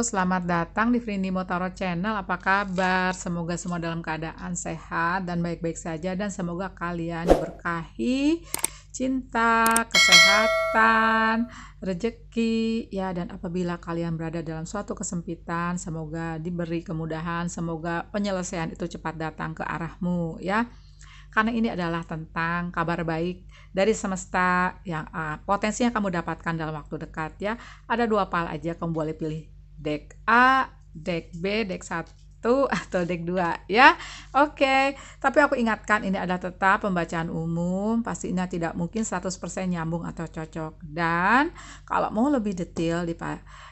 selamat datang di Frindi Tarot Channel. Apa kabar? Semoga semua dalam keadaan sehat dan baik-baik saja dan semoga kalian diberkahi cinta, kesehatan, rejeki. ya dan apabila kalian berada dalam suatu kesempitan, semoga diberi kemudahan, semoga penyelesaian itu cepat datang ke arahmu ya karena ini adalah tentang kabar baik dari semesta yang uh, ah, potensinya kamu dapatkan dalam waktu dekat ya. Ada dua pal aja kamu boleh pilih deck A, deck B, deck 1 atau deck 2 ya. Oke, okay. tapi aku ingatkan ini adalah tetap pembacaan umum, pastinya tidak mungkin 100% nyambung atau cocok. Dan kalau mau lebih detail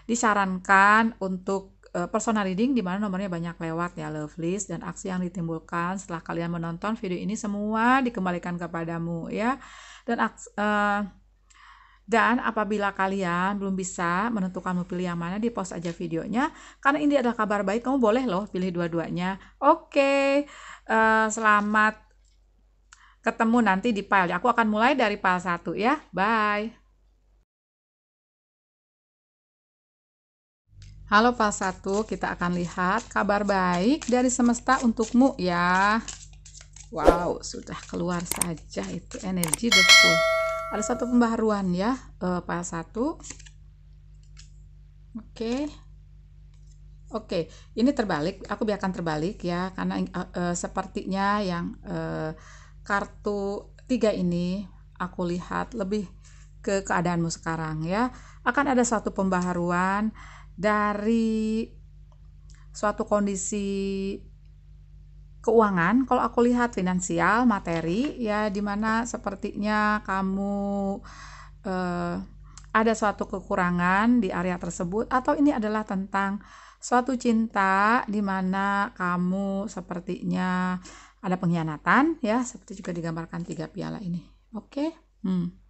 disarankan untuk e, personal reading di mana nomornya banyak lewat ya love list dan aksi yang ditimbulkan setelah kalian menonton video ini semua dikembalikan kepadamu ya. Dan aksi. uh, e, dan apabila kalian belum bisa menentukan mau pilih yang mana, di post aja videonya. Karena ini adalah kabar baik, kamu boleh loh pilih dua-duanya. Oke, uh, selamat ketemu nanti di file. Aku akan mulai dari file 1 ya. Bye. Halo file 1, kita akan lihat kabar baik dari semesta untukmu ya. Wow, sudah keluar saja itu energi the ada satu pembaharuan ya uh, file 1 oke okay. Oke, okay, ini terbalik. Aku biarkan terbalik ya, karena uh, sepertinya yang uh, kartu tiga ini aku lihat lebih ke keadaanmu sekarang ya. Akan ada suatu pembaharuan dari suatu kondisi keuangan, kalau aku lihat finansial, materi, ya dimana sepertinya kamu eh, ada suatu kekurangan di area tersebut, atau ini adalah tentang suatu cinta dimana kamu sepertinya ada pengkhianatan, ya seperti juga digambarkan tiga piala ini. Oke, okay? hmm.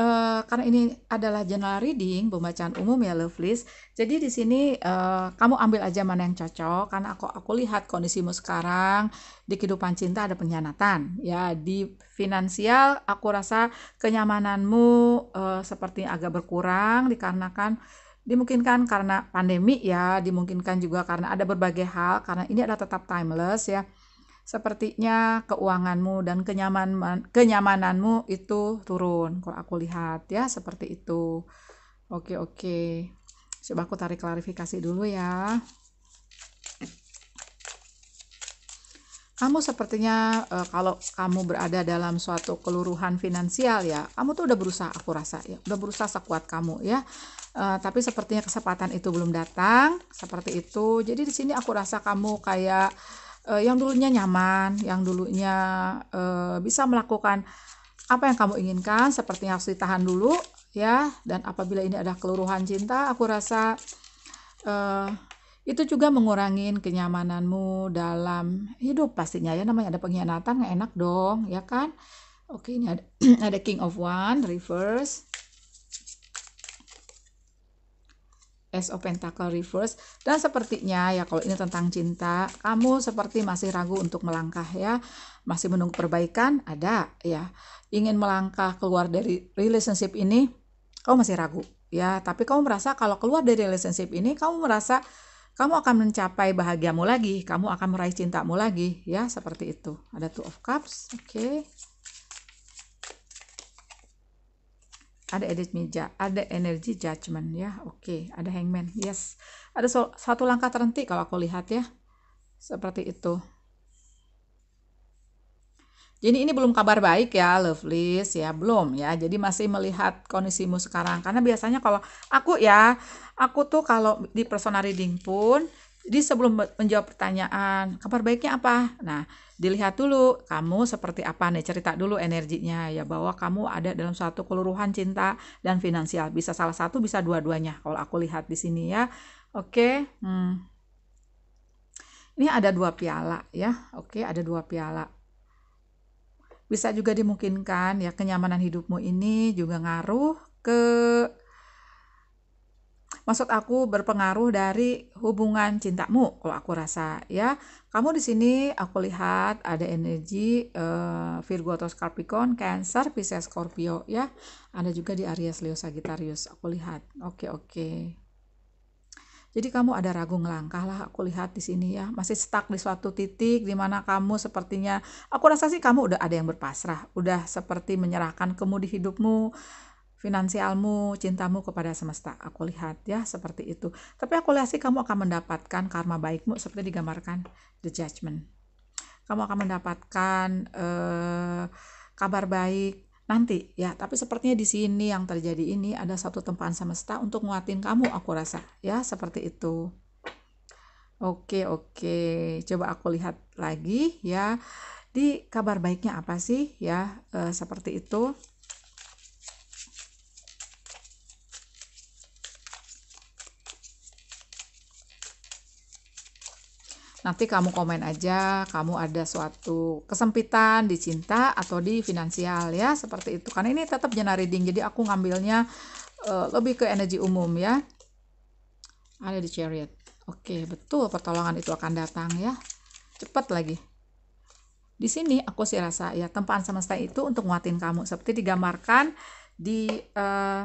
Eh, karena ini adalah general reading, pembacaan umum ya list. Jadi di sini uh, kamu ambil aja mana yang cocok karena aku aku lihat kondisimu sekarang di kehidupan cinta ada pengkhianatan, ya di finansial aku rasa kenyamananmu uh, seperti agak berkurang dikarenakan dimungkinkan karena pandemi ya, dimungkinkan juga karena ada berbagai hal karena ini adalah tetap timeless ya sepertinya keuanganmu dan kenyaman kenyamananmu itu turun kalau aku lihat ya seperti itu oke oke coba aku tarik klarifikasi dulu ya kamu sepertinya uh, kalau kamu berada dalam suatu keluruhan finansial ya kamu tuh udah berusaha aku rasa ya udah berusaha sekuat kamu ya uh, tapi sepertinya kesempatan itu belum datang seperti itu jadi di sini aku rasa kamu kayak uh, yang dulunya nyaman, yang dulunya uh, bisa melakukan apa yang kamu inginkan, seperti harus ditahan dulu ya. Dan apabila ini ada keluruhan cinta, aku rasa uh, itu juga mengurangi kenyamananmu dalam hidup pastinya ya. Namanya ada pengkhianatan, nggak enak dong, ya kan? Oke, ini ada, ada King of One, reverse. S of Pentacle reverse dan sepertinya ya kalau ini tentang cinta kamu seperti masih ragu untuk melangkah ya masih menunggu perbaikan ada ya ingin melangkah keluar dari relationship ini kamu masih ragu ya tapi kamu merasa kalau keluar dari relationship ini kamu merasa kamu akan mencapai bahagiamu lagi kamu akan meraih cintamu lagi ya seperti itu ada two of cups oke okay. ada edit meja, ada energy judgment ya. Oke, okay. ada hangman. Yes. Ada so, satu langkah terhenti kalau aku lihat ya. Seperti itu. Jadi ini belum kabar baik ya, lovelies ya, belum ya. Jadi masih melihat kondisimu sekarang karena biasanya kalau aku ya, aku tuh kalau di personal reading pun jadi sebelum menjawab pertanyaan, kabar baiknya apa? Nah, dilihat dulu kamu seperti apa nih, cerita dulu energinya ya bahwa kamu ada dalam suatu keluruhan cinta dan finansial. Bisa salah satu, bisa dua-duanya kalau aku lihat di sini ya. Oke. Hmm. Ini ada dua piala ya. Oke, ada dua piala. Bisa juga dimungkinkan ya kenyamanan hidupmu ini juga ngaruh ke maksud aku berpengaruh dari hubungan cintamu kalau aku rasa ya kamu di sini aku lihat ada energi uh, Virgo atau Capricorn Cancer Pisces Scorpio ya ada juga di Aries Leo Sagittarius aku lihat oke okay, oke okay. Jadi kamu ada ragu ngelangkah lah aku lihat di sini ya masih stuck di suatu titik di mana kamu sepertinya aku rasa sih kamu udah ada yang berpasrah udah seperti menyerahkan kemudi hidupmu hidupmu finansialmu, cintamu kepada semesta. Aku lihat ya seperti itu. Tapi aku lihat sih kamu akan mendapatkan karma baikmu seperti digambarkan the judgment. Kamu akan mendapatkan eh, kabar baik nanti ya. Tapi sepertinya di sini yang terjadi ini ada satu tempaan semesta untuk nguatin kamu aku rasa ya seperti itu. Oke, oke. Coba aku lihat lagi ya. Di kabar baiknya apa sih ya eh, seperti itu. Nanti kamu komen aja, kamu ada suatu kesempitan di cinta atau di finansial ya, seperti itu. Karena ini tetap jenar reading, jadi aku ngambilnya uh, lebih ke energi umum ya. Ada di chariot. Oke, betul pertolongan itu akan datang ya. Cepat lagi. Di sini aku sih rasa ya tempaan semesta itu untuk nguatin kamu seperti digambarkan di uh,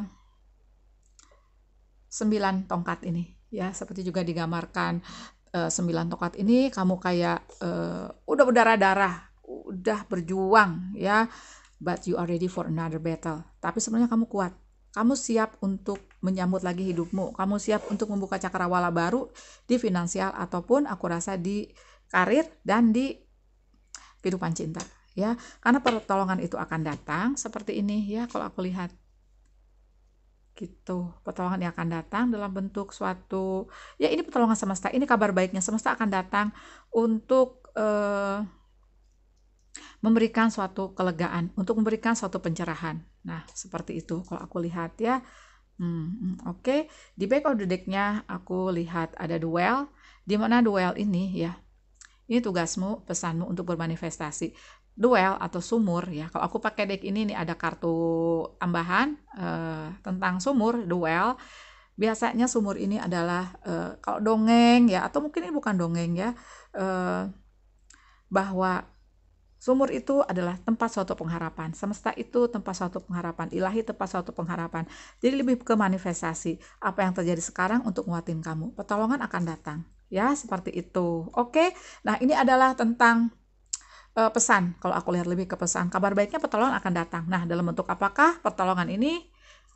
eh, 9 tongkat ini ya seperti juga digambarkan Eh, sembilan tokat ini kamu kayak uh, udah berdarah-darah, udah berjuang ya, but you are ready for another battle. Tapi sebenarnya kamu kuat. Kamu siap untuk menyambut lagi hidupmu. Kamu siap untuk membuka cakrawala baru di finansial ataupun aku rasa di karir dan di kehidupan cinta ya. Karena pertolongan itu akan datang seperti ini ya kalau aku lihat gitu. Pertolongan yang akan datang dalam bentuk suatu ya ini pertolongan semesta. Ini kabar baiknya semesta akan datang untuk eh, memberikan suatu kelegaan, untuk memberikan suatu pencerahan. Nah, seperti itu kalau aku lihat ya. Hmm, hmm oke, okay. di back of the deck aku lihat ada duel di mana duel ini ya ini tugasmu, pesanmu untuk bermanifestasi. Duel atau sumur ya. Kalau aku pakai deck ini nih ada kartu tambahan uh, tentang sumur, duel. Biasanya sumur ini adalah uh, kalau dongeng ya atau mungkin ini bukan dongeng ya. Uh, bahwa Sumur itu adalah tempat suatu pengharapan. Semesta itu tempat suatu pengharapan. Ilahi tempat suatu pengharapan. Jadi lebih ke manifestasi. Apa yang terjadi sekarang untuk nguatin kamu. Pertolongan akan datang. Ya, seperti itu. Oke. Nah, ini adalah tentang uh, pesan. Kalau aku lihat lebih ke pesan. Kabar baiknya pertolongan akan datang. Nah, dalam bentuk apakah pertolongan ini?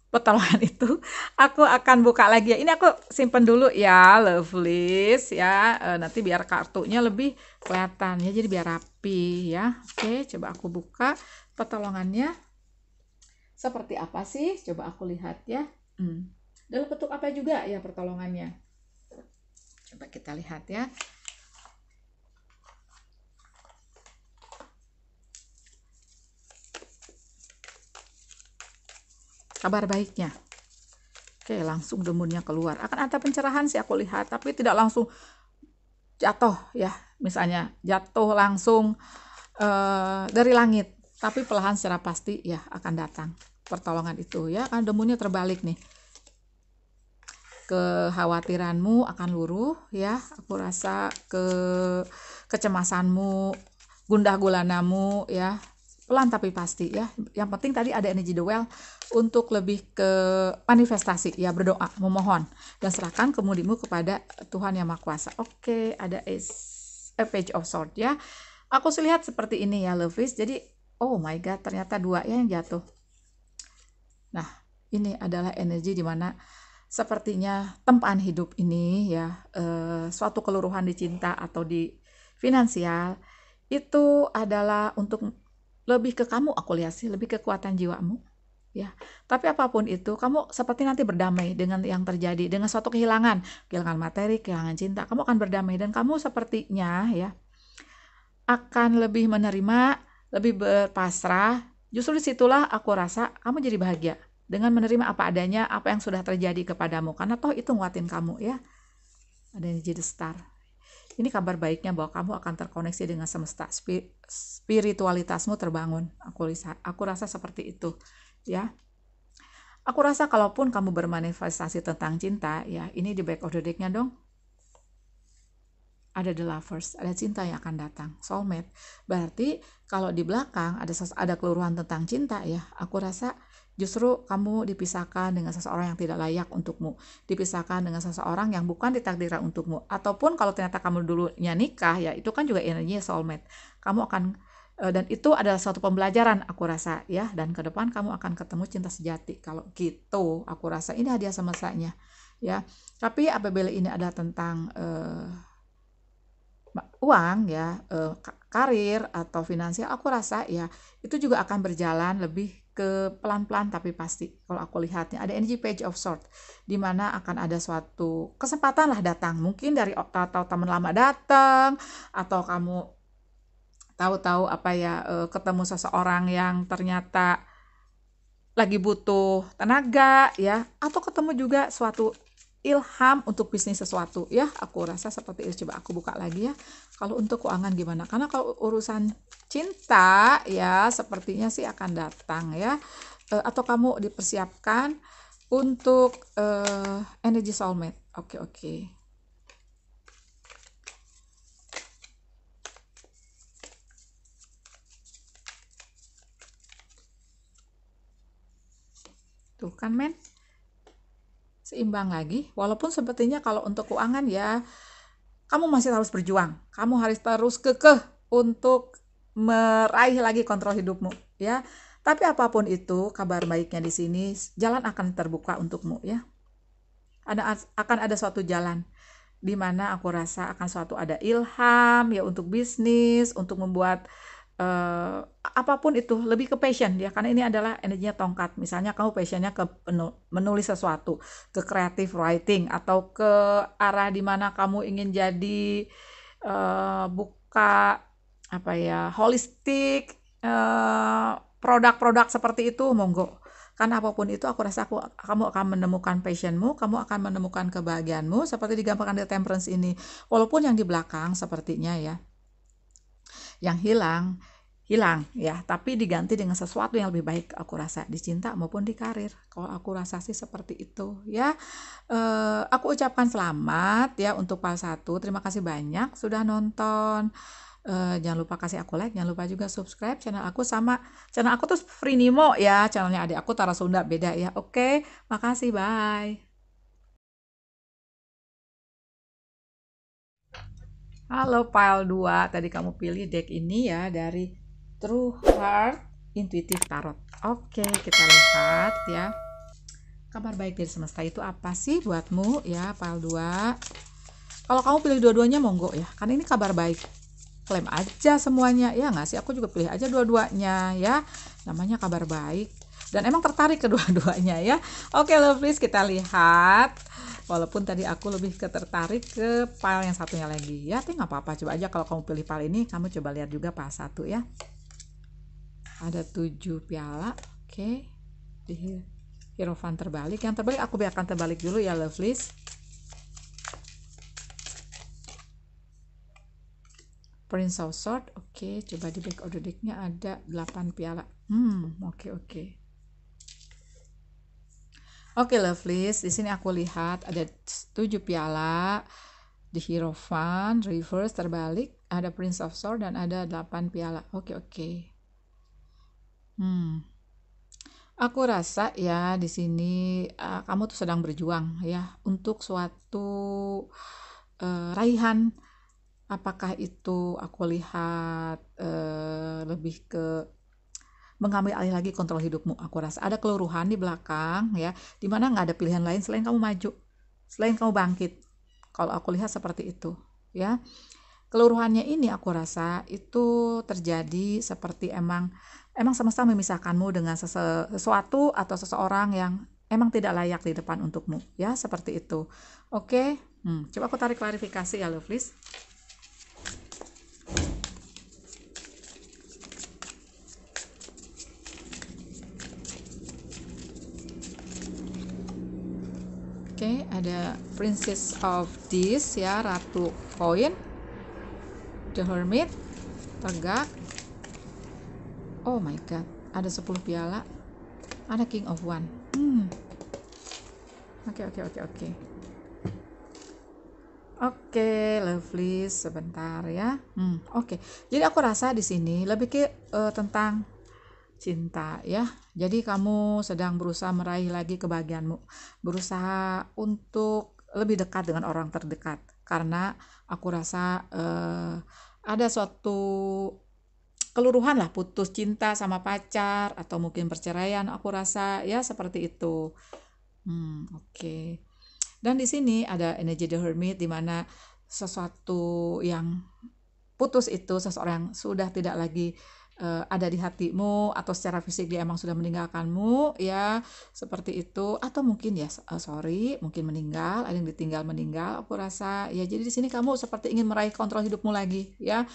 Pertolongan itu aku akan buka lagi ya ini aku simpen dulu ya lovelies ya e, nanti biar kartunya lebih kelihatan ya jadi biar rapi ya oke coba aku buka pertolongannya. seperti apa sih coba aku lihat ya hmm. dalam bentuk apa juga ya pertolongannya coba kita lihat ya kabar baiknya. Oke, langsung demunnya keluar. Akan ada pencerahan sih aku lihat, tapi tidak langsung jatuh ya. Misalnya jatuh langsung uh, dari langit, tapi perlahan secara pasti ya akan datang pertolongan itu ya. Kan demunnya terbalik nih. Kekhawatiranmu akan luruh ya. Aku rasa ke kecemasanmu, gundah gulanamu ya pelan tapi pasti ya. Yang penting tadi ada energi the well untuk lebih ke manifestasi ya berdoa, memohon dan serahkan kemudimu kepada Tuhan yang Maha Kuasa. Oke, ada ace, eh, page of sword ya. Aku lihat seperti ini ya, Lovis. Jadi, oh my god, ternyata dua ya yang jatuh. Nah, ini adalah energi di mana sepertinya tempaan hidup ini ya eh, suatu keluruhan di cinta atau di finansial itu adalah untuk lebih ke kamu aku lihat sih lebih kekuatan jiwamu ya tapi apapun itu kamu seperti nanti berdamai dengan yang terjadi dengan suatu kehilangan kehilangan materi kehilangan cinta kamu akan berdamai dan kamu sepertinya ya akan lebih menerima lebih berpasrah justru disitulah aku rasa kamu jadi bahagia dengan menerima apa adanya apa yang sudah terjadi kepadamu karena toh itu nguatin kamu ya ada yang jadi star ini kabar baiknya bahwa kamu akan terkoneksi dengan semesta. Spiritualitasmu terbangun. Aku aku rasa seperti itu, ya. Aku rasa kalaupun kamu bermanifestasi tentang cinta, ya ini di back of the deck-nya dong. Ada the lovers, ada cinta yang akan datang, soulmate. Berarti kalau di belakang ada ada keluruhan tentang cinta ya, aku rasa Justru kamu dipisahkan dengan seseorang yang tidak layak untukmu, dipisahkan dengan seseorang yang bukan ditakdirkan untukmu. Ataupun kalau ternyata kamu dulunya nikah, ya itu kan juga energinya soulmate. Kamu akan e, dan itu adalah suatu pembelajaran aku rasa ya dan ke depan kamu akan ketemu cinta sejati kalau gitu aku rasa ini hadiah semestanya ya tapi apabila ini adalah tentang uh, uang ya uh, karir atau finansial aku rasa ya itu juga akan berjalan lebih ke pelan-pelan tapi pasti kalau aku lihatnya ada energy page of sort di mana akan ada suatu kesempatan lah datang mungkin dari atau teman lama datang atau kamu tahu-tahu apa ya eh, ketemu seseorang yang ternyata lagi butuh tenaga ya atau ketemu juga suatu ilham untuk bisnis sesuatu ya aku rasa seperti itu coba aku buka lagi ya kalau untuk keuangan gimana karena kalau urusan cinta ya sepertinya sih akan datang ya e, atau kamu dipersiapkan untuk e, eh, energi soulmate oke oke tuh kan men seimbang lagi. Walaupun sepertinya kalau untuk keuangan ya, kamu masih harus berjuang. Kamu harus terus kekeh untuk meraih lagi kontrol hidupmu, ya. Tapi apapun itu, kabar baiknya di sini jalan akan terbuka untukmu, ya. Ada akan ada suatu jalan di mana aku rasa akan suatu ada ilham ya untuk bisnis, untuk membuat uh, apapun itu lebih ke passion ya karena ini adalah energinya tongkat misalnya kamu passionnya ke menulis sesuatu ke creative writing atau ke arah dimana kamu ingin jadi uh, buka apa ya holistik uh, produk-produk seperti itu monggo karena apapun itu aku rasa aku kamu akan menemukan passionmu kamu akan menemukan kebahagiaanmu seperti digambarkan di temperance ini walaupun yang di belakang sepertinya ya yang hilang hilang ya tapi diganti dengan sesuatu yang lebih baik aku rasa di cinta maupun di karir kalau aku rasa sih seperti itu ya eh, aku ucapkan selamat ya untuk pas Satu terima kasih banyak sudah nonton eh, jangan lupa kasih aku like jangan lupa juga subscribe channel aku sama channel aku tuh Free Nemo ya channelnya adik aku Tara Sunda beda ya oke makasih bye Halo file 2, tadi kamu pilih deck ini ya dari True Heart Intuitive Tarot. Oke, kita lihat ya. Kabar baik dari semesta itu apa sih buatmu ya file 2. Kalau kamu pilih dua-duanya monggo ya, karena ini kabar baik. Klaim aja semuanya ya nggak sih? Aku juga pilih aja dua-duanya ya. Namanya kabar baik dan emang tertarik kedua-duanya ya oke lovelies kita lihat walaupun tadi aku lebih ketertarik ke file yang satunya lagi ya tapi nggak apa-apa coba aja kalau kamu pilih file ini kamu coba lihat juga pas satu ya ada tujuh piala oke okay. di Hirofan terbalik yang terbalik aku biarkan terbalik dulu ya lovelies Prince of Sword oke okay. coba di back order decknya ada 8 piala hmm oke okay, oke okay. Oke, okay, Lovelies, di sini aku lihat ada tujuh piala di Hero Fun, reverse terbalik, ada Prince of Sword dan ada delapan piala. Oke, okay, oke. Okay. Hmm. Aku rasa ya di sini uh, kamu tuh sedang berjuang ya untuk suatu uh, raihan apakah itu aku lihat uh, lebih ke mengambil alih lagi kontrol hidupmu. Aku rasa ada keluruhan di belakang ya, dimana nggak ada pilihan lain selain kamu maju, selain kamu bangkit. Kalau aku lihat seperti itu ya. Keluruhannya ini aku rasa itu terjadi seperti emang emang semesta memisahkanmu dengan sesuatu atau seseorang yang emang tidak layak di depan untukmu ya seperti itu. Oke, okay? hmm, coba aku tarik klarifikasi ya, Lovelies. Oke, okay, ada Princess of This ya, Ratu Koin. The Hermit, Tegak. Oh my god, ada 10 piala. Ada King of One. Hmm. Oke, oke, oke, oke. Oke, lovely sebentar ya. Hmm, oke. Okay. Jadi aku rasa di sini lebih ke uh, tentang cinta ya. Jadi kamu sedang berusaha meraih lagi kebahagiaanmu, berusaha untuk lebih dekat dengan orang terdekat karena aku rasa eh, ada suatu keluruhan lah putus cinta sama pacar atau mungkin perceraian aku rasa ya seperti itu. Hmm, oke. Okay. Dan di sini ada energi the hermit di mana sesuatu yang putus itu seseorang sudah tidak lagi uh, ada di hatimu atau secara fisik dia emang sudah meninggalkanmu ya seperti itu atau mungkin ya uh, sorry mungkin meninggal ada yang ditinggal meninggal aku rasa ya jadi di sini kamu seperti ingin meraih kontrol hidupmu lagi ya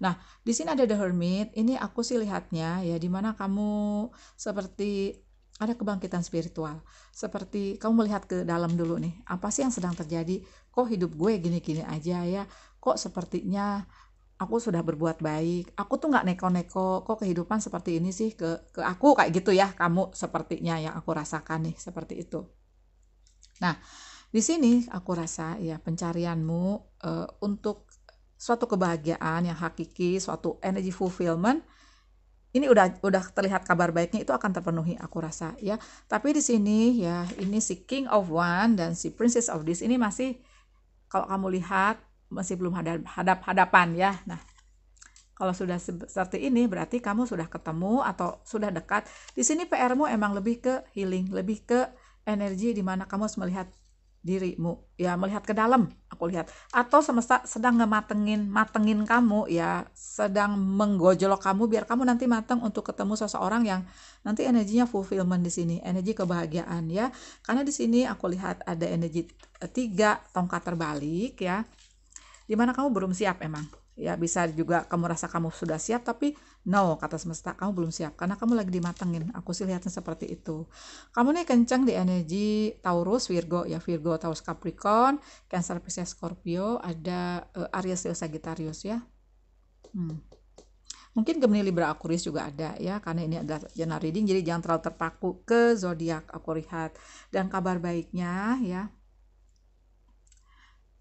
nah di sini ada the hermit ini aku sih lihatnya ya dimana kamu seperti ada kebangkitan spiritual seperti kamu melihat ke dalam dulu nih apa sih yang sedang terjadi kok hidup gue gini-gini aja ya kok sepertinya aku sudah berbuat baik aku tuh nggak neko-neko kok kehidupan seperti ini sih ke ke aku kayak gitu ya kamu sepertinya yang aku rasakan nih seperti itu nah di sini aku rasa ya pencarianmu e, untuk suatu kebahagiaan yang hakiki suatu energy fulfillment ini udah udah terlihat kabar baiknya itu akan terpenuhi aku rasa ya tapi di sini ya ini si king of one dan si princess of this ini masih kalau kamu lihat masih belum hadap hadapan ya. Nah, kalau sudah seperti ini berarti kamu sudah ketemu atau sudah dekat. Di sini PR-mu emang lebih ke healing, lebih ke energi di mana kamu harus melihat dirimu, ya melihat ke dalam. Aku lihat atau semesta sedang ngematengin, matengin kamu ya, sedang menggojolok kamu biar kamu nanti matang untuk ketemu seseorang yang nanti energinya fulfillment di sini, energi kebahagiaan ya. Karena di sini aku lihat ada energi eh, tiga tongkat terbalik ya di mana kamu belum siap emang ya bisa juga kamu rasa kamu sudah siap tapi no kata semesta kamu belum siap karena kamu lagi dimatengin aku sih lihatnya seperti itu kamu nih kencang di energi Taurus Virgo ya Virgo Taurus Capricorn Cancer Pisces Scorpio ada uh, Aries Leo Sagittarius ya hmm mungkin Gemini Libra Aquarius juga ada ya karena ini adalah general reading jadi jangan terlalu terpaku ke zodiak aku lihat. dan kabar baiknya ya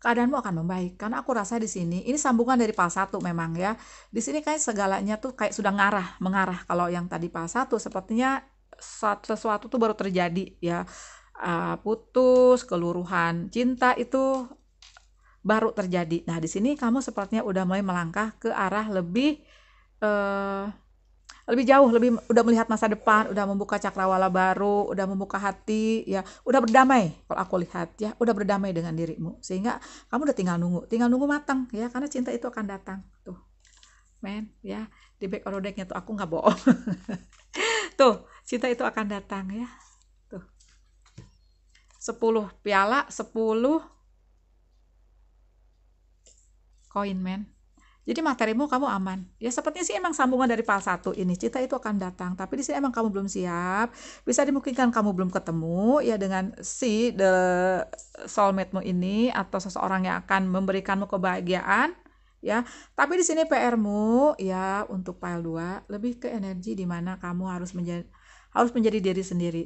keadaanmu akan membaik. Karena aku rasa di sini, ini sambungan dari pas satu memang ya. Di sini kayak segalanya tuh kayak sudah ngarah, mengarah. Kalau yang tadi pas satu sepertinya sesuatu tuh baru terjadi ya. Ah, putus, keluruhan cinta itu baru terjadi. Nah, di sini kamu sepertinya udah mulai melangkah ke arah lebih uh, lebih jauh lebih udah melihat masa depan udah membuka cakrawala baru udah membuka hati ya udah berdamai kalau aku lihat ya udah berdamai dengan dirimu sehingga kamu udah tinggal nunggu tinggal nunggu matang ya karena cinta itu akan datang tuh men ya di back or deck-nya tuh aku nggak bohong tuh cinta itu akan datang ya tuh sepuluh piala sepuluh koin men jadi materimu kamu aman. Ya sepertinya sih emang sambungan dari file satu ini cita itu akan datang, tapi di sini emang kamu belum siap. Bisa dimungkinkan kamu belum ketemu ya dengan si the soulmate-mu ini atau seseorang yang akan memberikanmu kebahagiaan ya. Tapi di sini PR-mu ya untuk file 2 lebih ke energi di mana kamu harus menjadi harus menjadi diri sendiri.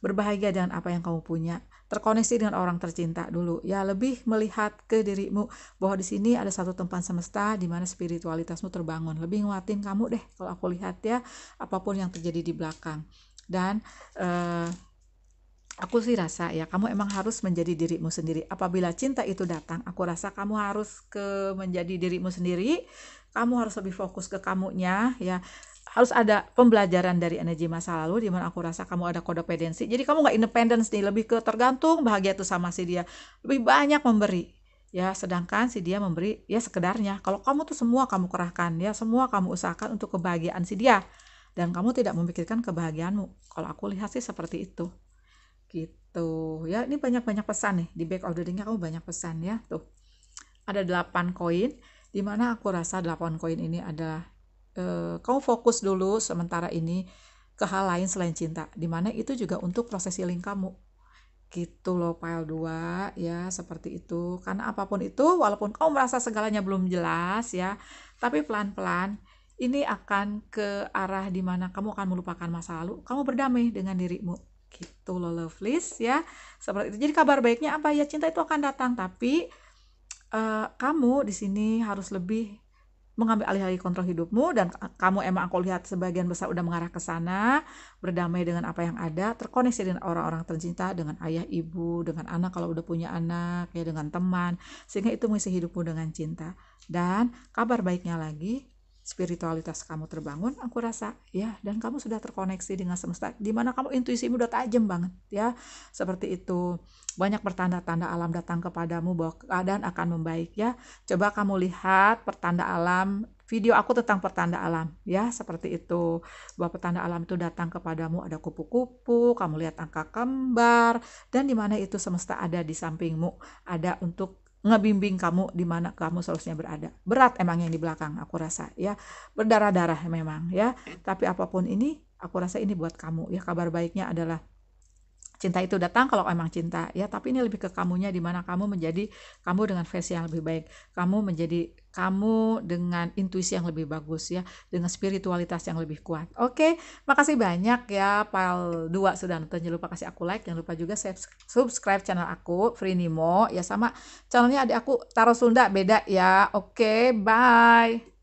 Berbahagia dengan apa yang kamu punya terkoneksi dengan orang tercinta dulu ya lebih melihat ke dirimu bahwa di sini ada satu tempat semesta di mana spiritualitasmu terbangun lebih nguatin kamu deh kalau aku lihat ya apapun yang terjadi di belakang dan eh, aku sih rasa ya kamu emang harus menjadi dirimu sendiri apabila cinta itu datang aku rasa kamu harus ke menjadi dirimu sendiri kamu harus lebih fokus ke kamunya ya harus ada pembelajaran dari energi masa lalu di mana aku rasa kamu ada kode pedensi jadi kamu nggak independen nih lebih ke tergantung bahagia tuh sama si dia lebih banyak memberi ya sedangkan si dia memberi ya sekedarnya kalau kamu tuh semua kamu kerahkan ya semua kamu usahakan untuk kebahagiaan si dia dan kamu tidak memikirkan kebahagiaanmu kalau aku lihat sih seperti itu gitu ya ini banyak-banyak pesan nih di back orderingnya kamu banyak pesan ya tuh ada 8 koin di mana aku rasa 8 koin ini ada Eh, kamu fokus dulu sementara ini ke hal lain selain cinta dimana itu juga untuk proses healing kamu gitu loh file 2 ya seperti itu karena apapun itu walaupun kamu merasa segalanya belum jelas ya tapi pelan-pelan ini akan ke arah dimana kamu akan melupakan masa lalu kamu berdamai dengan dirimu gitu loh lovelies ya seperti itu jadi kabar baiknya apa ya cinta itu akan datang tapi uh, kamu di sini harus lebih mengambil alih lagi kontrol hidupmu dan kamu emang aku lihat sebagian besar udah mengarah ke sana, berdamai dengan apa yang ada, terkoneksi dengan orang-orang tercinta, dengan ayah, ibu, dengan anak kalau udah punya anak, ya dengan teman, sehingga itu mengisi hidupmu dengan cinta. Dan kabar baiknya lagi, spiritualitas kamu terbangun, aku rasa ya, dan kamu sudah terkoneksi dengan semesta, di mana kamu intuisimu udah tajam banget ya, seperti itu. Banyak pertanda-tanda alam datang kepadamu bahwa keadaan akan membaik ya. Coba kamu lihat pertanda alam, video aku tentang pertanda alam ya, seperti itu. Bahwa pertanda alam itu datang kepadamu ada kupu-kupu, kamu lihat angka kembar dan di mana itu semesta ada di sampingmu, ada untuk ngebimbing kamu di mana kamu seharusnya berada. Berat emang yang di belakang aku rasa ya. Berdarah-darah memang ya. Tapi apapun ini aku rasa ini buat kamu ya kabar baiknya adalah cinta itu datang kalau emang cinta ya tapi ini lebih ke kamunya di mana kamu menjadi kamu dengan versi yang lebih baik kamu menjadi kamu dengan intuisi yang lebih bagus ya dengan spiritualitas yang lebih kuat oke okay, makasih banyak ya pal 2 sudah nonton jangan lupa kasih aku like jangan lupa juga subscribe channel aku Free Nimo ya sama channelnya ada aku taruh Sunda beda ya oke bye